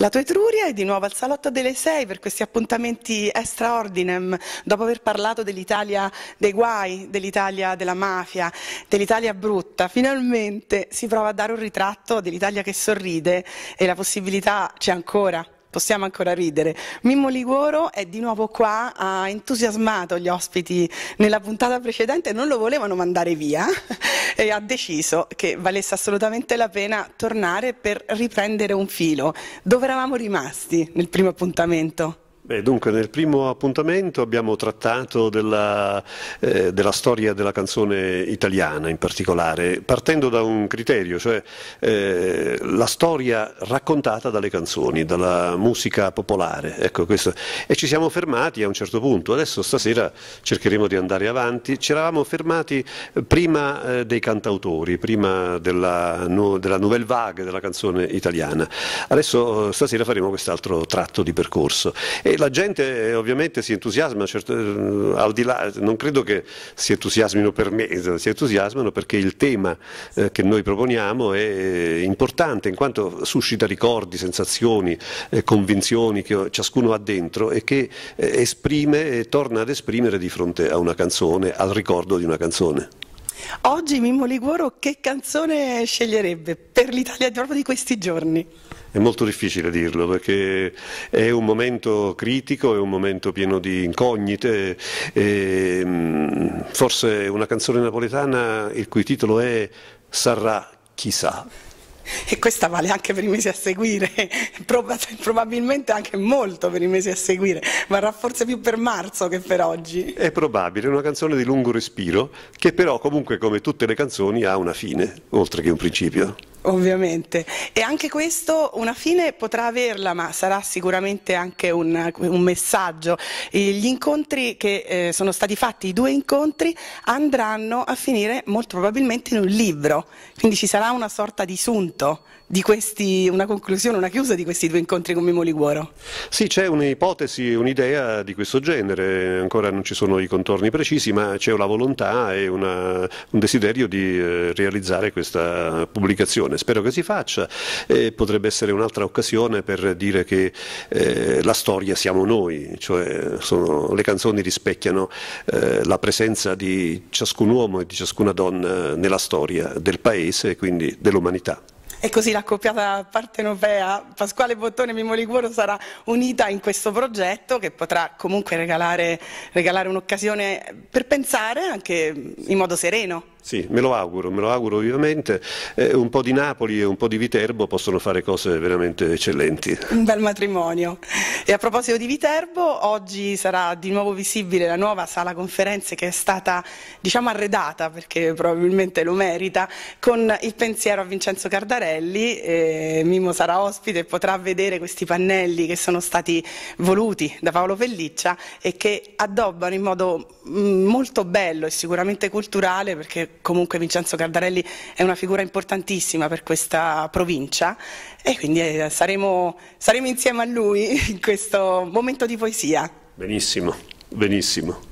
La tua Etruria è di nuovo al Salotto delle sei per questi appuntamenti extraordinem, dopo aver parlato dell'Italia dei guai, dell'Italia della mafia, dell'Italia brutta, finalmente si prova a dare un ritratto dell'Italia che sorride e la possibilità c'è ancora possiamo ancora ridere. Mimmo Liguoro è di nuovo qua, ha entusiasmato gli ospiti nella puntata precedente, non lo volevano mandare via e ha deciso che valesse assolutamente la pena tornare per riprendere un filo. Dove eravamo rimasti nel primo appuntamento? Beh, dunque, nel primo appuntamento abbiamo trattato della, eh, della, storia della canzone italiana in particolare, partendo da un criterio, cioè eh, la storia raccontata dalle canzoni, dalla musica popolare. Ecco, e ci siamo fermati a un certo punto, adesso stasera cercheremo di andare avanti. Ci eravamo fermati eh, prima eh, dei cantautori, prima della, no, della, nouvelle vague della canzone italiana. Adesso eh, stasera faremo quest'altro tratto di percorso. E la gente eh, ovviamente si entusiasma, certo, eh, al di là, non credo che si entusiasmino per me, eh, si entusiasmano perché il tema eh, che noi proponiamo è importante in quanto suscita ricordi, sensazioni, eh, convinzioni che ciascuno ha dentro e che esprime e torna ad esprimere di fronte a una canzone, al ricordo di una canzone. Oggi Mimmo Liguoro che canzone sceglierebbe per l'Italia proprio di questi giorni? È molto difficile dirlo perché è un momento critico, è un momento pieno di incognite, mm, forse una canzone napoletana il cui titolo è Sarà chissà e questa vale anche per i mesi a seguire, probabilmente anche molto per i mesi a seguire, varrà forse più per marzo che per oggi. È probabile, è una canzone di lungo respiro che però comunque come tutte le canzoni ha una fine, oltre che un principio. Ovviamente. E anche questo una fine potrà averla, ma sarà sicuramente anche un, un messaggio. E gli incontri che eh, sono stati fatti, i due incontri, andranno a finire molto probabilmente in un libro. Quindi ci sarà una sorta di sunto di questi, una conclusione, una chiusa di questi due incontri con Mimoli Guoro. Sì, c'è un'ipotesi, un'idea di questo genere, ancora non ci sono i contorni precisi, ma c'è la volontà e una, un desiderio di eh, realizzare questa pubblicazione discussione. Spero che si faccia e potrebbe essere un'altra occasione per dire che eh, la storia siamo noi, cioè sono, le canzoni rispecchiano eh, la presenza di ciascun uomo e di ciascuna donna nella storia del paese e quindi dell'umanità. E così la coppiata partenopea Pasquale Bottone e Mimo Liguoro sarà unita in questo progetto che potrà comunque regalare, regalare un'occasione per pensare anche in modo sereno. Sì, me lo auguro, me lo auguro vivamente. Eh, un po' di Napoli e un po' di Viterbo possono fare cose veramente eccellenti. Un bel matrimonio. E a proposito di Viterbo, oggi sarà di nuovo visibile la nuova sala conferenze che è stata, diciamo, arredata, perché probabilmente lo merita, con il pensiero a Vincenzo Cardarelli. Eh, Mimo sarà ospite e potrà vedere questi pannelli che sono stati voluti da Paolo Pelliccia e che addobbano in modo mm, molto bello e sicuramente culturale, perché comunque Vincenzo Cardarelli è una figura importantissima per questa provincia e quindi eh, saremo, saremo insieme a lui in questo momento di poesia. Benissimo, benissimo.